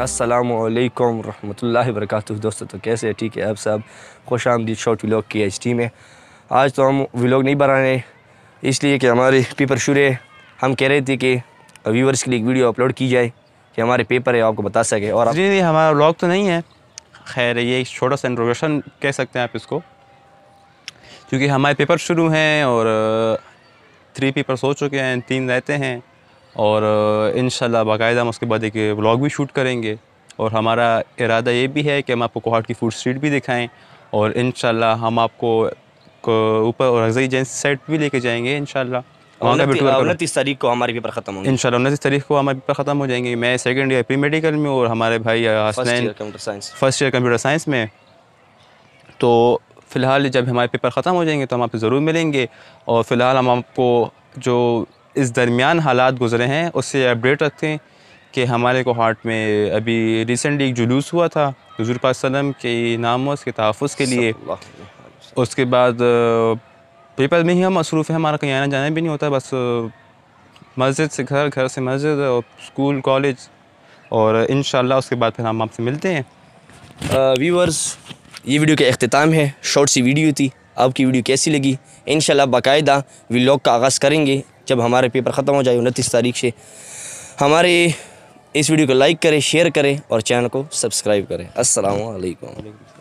असलकम वरहमल वरक दोस्तों तो कैसे ठीक है अब सब खुश आमदी शॉर्ट व्लॉग की एच टी में आज तो हम व्लॉग नहीं बना रहे इसलिए कि हमारे पेपर शुरू है हम कह रहे थे कि व्यूवर्स के लिए एक वीडियो अपलोड की जाए कि हमारे पेपर है आपको बता सके और जी जी हमारा व्लॉग तो नहीं है खैर ये एक छोटा सा इंट्रोडक्शन कह सकते हैं आप इसको क्योंकि हमारे पेपर शुरू हैं और थ्री पेपर्स हो चुके हैं तीन रहते हैं और इन बाकायदा हम उसके बाद एक ब्लॉग भी शूट करेंगे और हमारा इरादा ये भी है कि हम आपको कोहाट की फूड स्ट्रीट भी दिखाएं और इन हम आपको ऊपर और रजाई जैन सेट भी लेके जाएंगे इन उनतीस तारीख को हमारे पेपर खत्म होंगे शाला उनतीस तारीख को हमारे पेपर खत्म हो जाएंगे मैं सेकेंड ईयर प्री मेडिकल में और हमारे भाई Hasnain first year computer science में तो फ़िलहाल जब हमारे पेपर ख़त्म हो जाएंगे तो हम आपसे ज़रूर मिलेंगे और फ़िलहाल हम आपको जो इस दरमियान हालात गुजरे हैं उससे अपडेट रखते हैं कि हमारे कोहाट में अभी रिसेंटली एक जुलूस हुआ था हजूर सलम के नाम उसके तहफ़ के लिए हाँ उसके बाद पेपर में ही हम मसरूफ़ हैं हमारा कहीं आना जाना भी नहीं होता बस मस्जिद से घर घर से मस्जिद और स्कूल कॉलेज और इन उसके बाद फिर हम आपसे मिलते हैं व्यूवर्स ये वीडियो का अख्ताम है शॉर्ट सी वीडियो थी आपकी वीडियो कैसी लगी इन बाकायदा वी का आगाज़ करेंगे जब हमारे पेपर ख़त्म हो जाए उनतीस तारीख से हमारे इस वीडियो को लाइक करें शेयर करें और चैनल को सब्सक्राइब करें असलकम